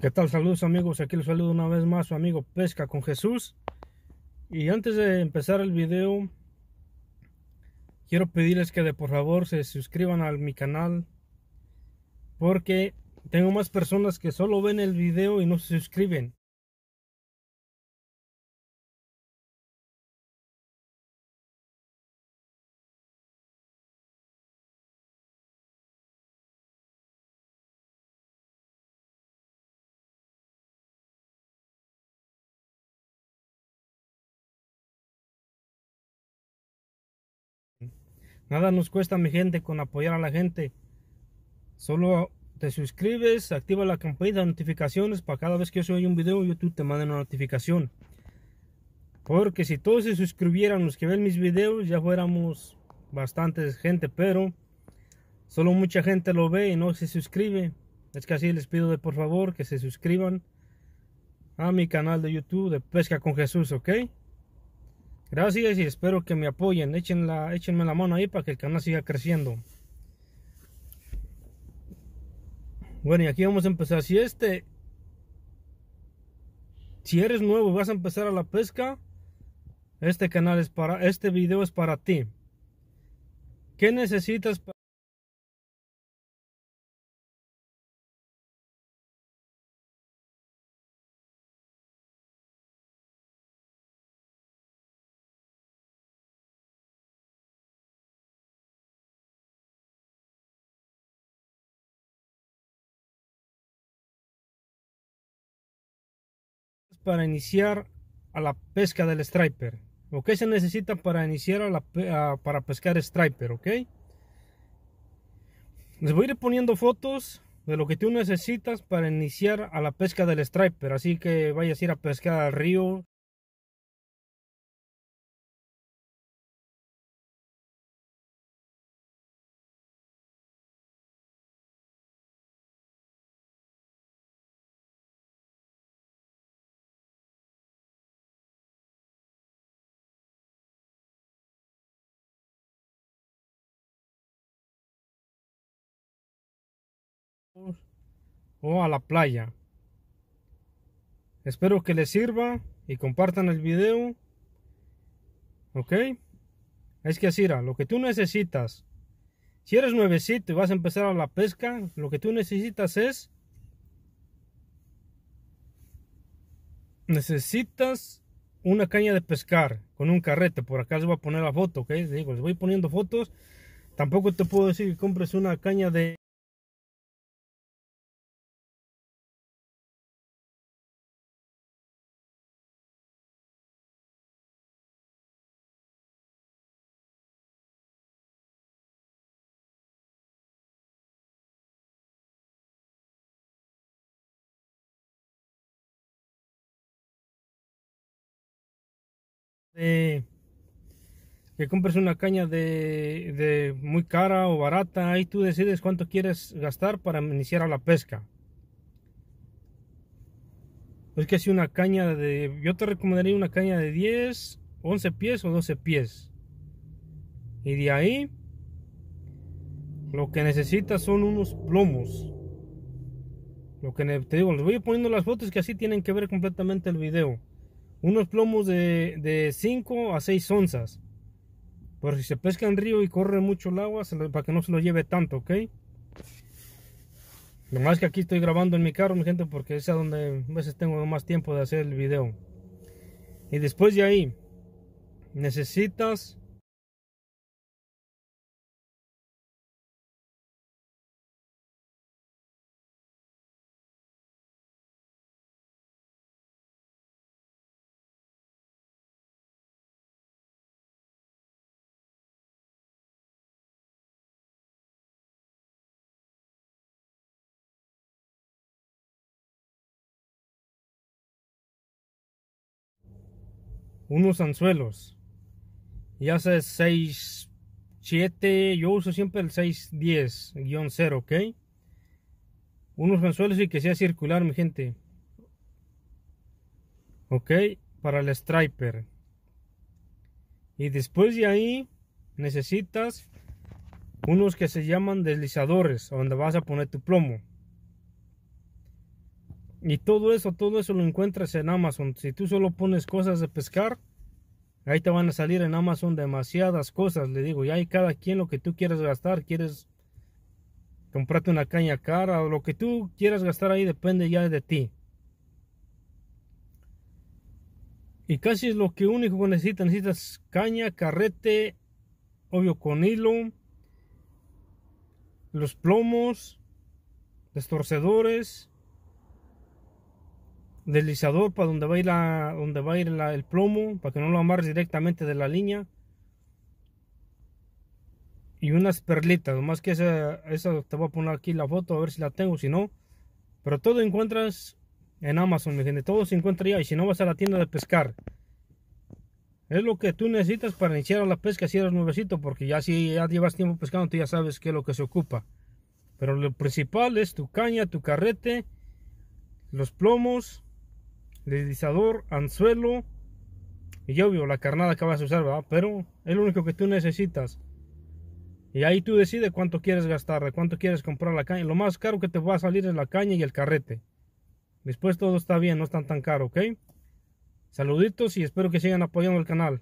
¿Qué tal? Saludos amigos, aquí les saludo una vez más su amigo Pesca con Jesús. Y antes de empezar el video, quiero pedirles que de por favor se suscriban a mi canal. Porque tengo más personas que solo ven el video y no se suscriben. Nada nos cuesta, mi gente, con apoyar a la gente. Solo te suscribes, activa la campanita de notificaciones para cada vez que yo suba un video, YouTube te manda una notificación. Porque si todos se suscribieran los que ven mis videos, ya fuéramos bastantes gente, pero solo mucha gente lo ve y no se suscribe. Es que así les pido de por favor que se suscriban a mi canal de YouTube de Pesca con Jesús, ¿ok? Gracias y espero que me apoyen. échenme la mano ahí para que el canal siga creciendo. Bueno, y aquí vamos a empezar. Si este... Si eres nuevo y vas a empezar a la pesca, este canal es para... Este video es para ti. ¿Qué necesitas para... para iniciar a la pesca del striper? lo qué se necesita para iniciar a la, para pescar striper? ¿Ok? Les voy a ir poniendo fotos de lo que tú necesitas para iniciar a la pesca del striper. Así que vayas a ir a pescar al río, o a la playa. Espero que les sirva y compartan el video. ¿Ok? Es que así era, lo que tú necesitas. Si eres nuevecito y vas a empezar a la pesca, lo que tú necesitas es... Necesitas una caña de pescar con un carrete. Por acá les voy a poner la foto, les voy poniendo fotos. Tampoco te puedo decir que compres una caña de que compres una caña de, muy cara o barata, ahí tú decides cuánto quieres gastar para iniciar a la pesca. Es que si una caña de, yo te recomendaría una caña de 10, 11 pies o 12 pies. Y de ahí, lo que necesitas son unos plomos. Lo que te digo, les voy poniendo las fotos que así tienen que ver completamente el video unos plomos de, 5 a 6 onzas. Por si se pesca en río y corre mucho el agua, para que no se lo lleve tanto, ¿ok? Lo más que aquí estoy grabando en mi carro, mi gente, porque es a donde a veces tengo más tiempo de hacer el video. Y después de ahí, necesitas unos anzuelos. Ya sea 6, 7, yo uso siempre el 610-0, ¿ok? Unos anzuelos y que sea circular, mi gente. ¿Ok? Para el striper. Y después de ahí necesitas unos que se llaman deslizadores, donde vas a poner tu plomo. Y todo eso, todo eso lo encuentras en Amazon. Si tú solo pones cosas de pescar, ahí te van a salir en Amazon demasiadas cosas. Le digo, y hay cada quien lo que tú quieres gastar. Quieres comprarte una caña cara o lo que tú quieras gastar ahí depende ya de ti. Y casi es lo que único que necesitas. Necesitas caña, carrete, obvio con hilo, los plomos, destorcedores deslizador para donde va a ir, la, donde va a ir el plomo, para que no lo amarres directamente de la línea. Y unas perlitas, nomás que esa, te voy a poner aquí la foto, a ver si la tengo, si no. Pero todo encuentras en Amazon, mi gente, todo se encuentra ya. Y si no, vas a la tienda de pescar. Es lo que tú necesitas para iniciar la pesca si eres nuevecito, porque ya si ya llevas tiempo pescando, tú ya sabes qué es lo que se ocupa. Pero lo principal es tu caña, tu carrete, los plomos, deslizador, anzuelo y obvio la carnada que vas a usar, Pero es lo único que tú necesitas. Y ahí tú decides cuánto quieres gastar, cuánto quieres comprar la caña. Lo más caro que te va a salir es la caña y el carrete. Después todo está bien, no están tan caro, ¿ok? Saluditos y espero que sigan apoyando el canal.